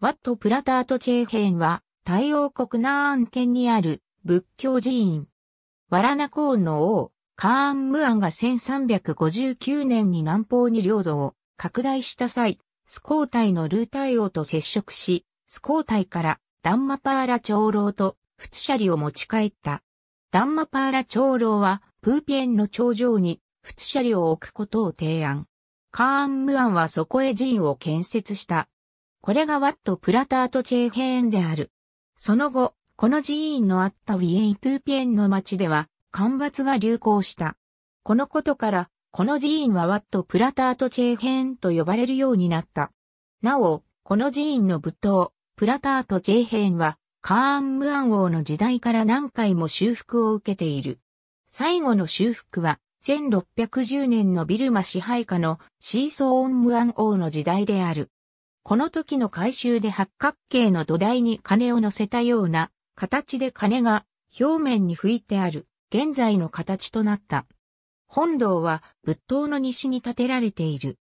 ワット・プラタート・チェーヘンは、太陽国南ン県にある仏教寺院。ワラナコーンの王、カーン・ムアンが1359年に南方に領土を拡大した際、スコータイのルータイ王と接触し、スコータイからダンマパーラ長老とフツシャリを持ち帰った。ダンマパーラ長老はプーピエンの頂上にフツシャリを置くことを提案。カーン・ムアンはそこへ寺院を建設した。これがワット・プラタート・チェーヘーンである。その後、この寺院のあったウィエイ・プーピエンの町では、干ばつが流行した。このことから、この寺院はワット・プラタート・チェーヘーンと呼ばれるようになった。なお、この寺院の仏塔、プラタート・チェーヘーンは、カーン・ムアン王の時代から何回も修復を受けている。最後の修復は、1610年のビルマ支配下のシーソー・オン・ムアン王の時代である。この時の改修で八角形の土台に金を乗せたような形で金が表面に吹いてある現在の形となった。本堂は仏塔の西に建てられている。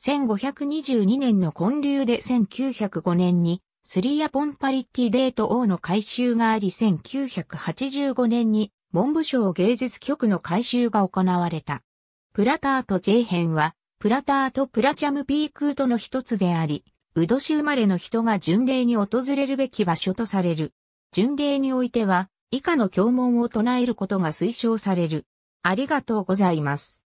1522年の建立で1905年にスリーアポンパリッティデート王の改修があり1985年に文部省芸術局の改修が行われた。プラターイ J 編はプラターとプラチャムピークートの一つであり、ウド市生まれの人が巡礼に訪れるべき場所とされる。巡礼においては、以下の経文を唱えることが推奨される。ありがとうございます。